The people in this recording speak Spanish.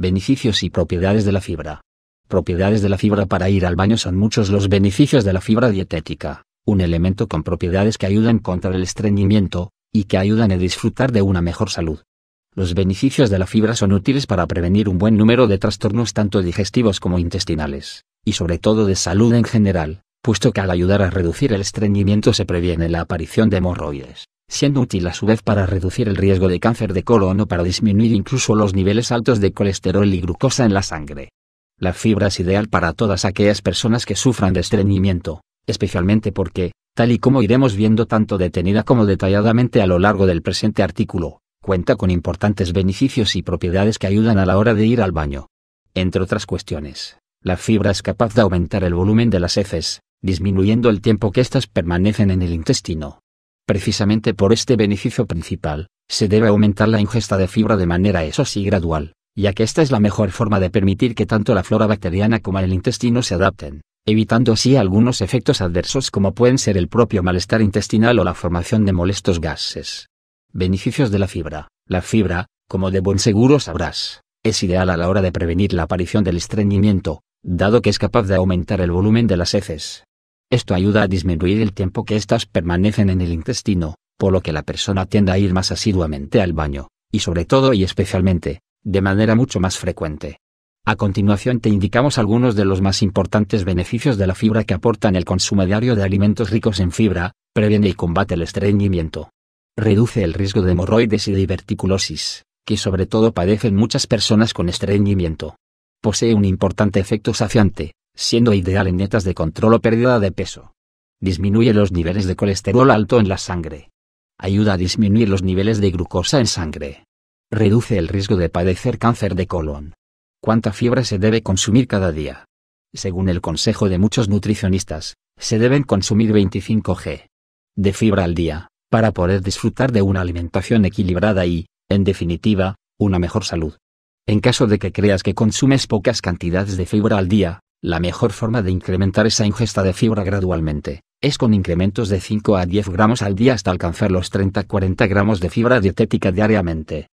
Beneficios y propiedades de la fibra. Propiedades de la fibra para ir al baño son muchos los beneficios de la fibra dietética, un elemento con propiedades que ayudan contra el estreñimiento, y que ayudan a disfrutar de una mejor salud. Los beneficios de la fibra son útiles para prevenir un buen número de trastornos tanto digestivos como intestinales, y sobre todo de salud en general, puesto que al ayudar a reducir el estreñimiento se previene la aparición de hemorroides, siendo útil a su vez para reducir el riesgo de cáncer de colon o para disminuir incluso los niveles altos de colesterol y glucosa en la sangre. La fibra es ideal para todas aquellas personas que sufran de estreñimiento, especialmente porque, tal y como iremos viendo tanto detenida como detalladamente a lo largo del presente artículo, cuenta con importantes beneficios y propiedades que ayudan a la hora de ir al baño. Entre otras cuestiones, la fibra es capaz de aumentar el volumen de las heces, disminuyendo el tiempo que éstas permanecen en el intestino, Precisamente por este beneficio principal, se debe aumentar la ingesta de fibra de manera eso sí gradual, ya que esta es la mejor forma de permitir que tanto la flora bacteriana como el intestino se adapten, evitando así algunos efectos adversos como pueden ser el propio malestar intestinal o la formación de molestos gases. Beneficios de la fibra. La fibra, como de buen seguro sabrás, es ideal a la hora de prevenir la aparición del estreñimiento, dado que es capaz de aumentar el volumen de las heces, esto ayuda a disminuir el tiempo que éstas permanecen en el intestino, por lo que la persona tiende a ir más asiduamente al baño, y sobre todo y especialmente, de manera mucho más frecuente. A continuación te indicamos algunos de los más importantes beneficios de la fibra que aportan el consumo diario de alimentos ricos en fibra, previene y combate el estreñimiento. Reduce el riesgo de hemorroides y diverticulosis, que sobre todo padecen muchas personas con estreñimiento. Posee un importante efecto saciante, siendo ideal en dietas de control o pérdida de peso. Disminuye los niveles de colesterol alto en la sangre. Ayuda a disminuir los niveles de glucosa en sangre. Reduce el riesgo de padecer cáncer de colon. ¿Cuánta fibra se debe consumir cada día? Según el consejo de muchos nutricionistas, se deben consumir 25 g de fibra al día, para poder disfrutar de una alimentación equilibrada y, en definitiva, una mejor salud. En caso de que creas que consumes pocas cantidades de fibra al día, la mejor forma de incrementar esa ingesta de fibra gradualmente es con incrementos de 5 a 10 gramos al día hasta alcanzar los 30-40 gramos de fibra dietética diariamente.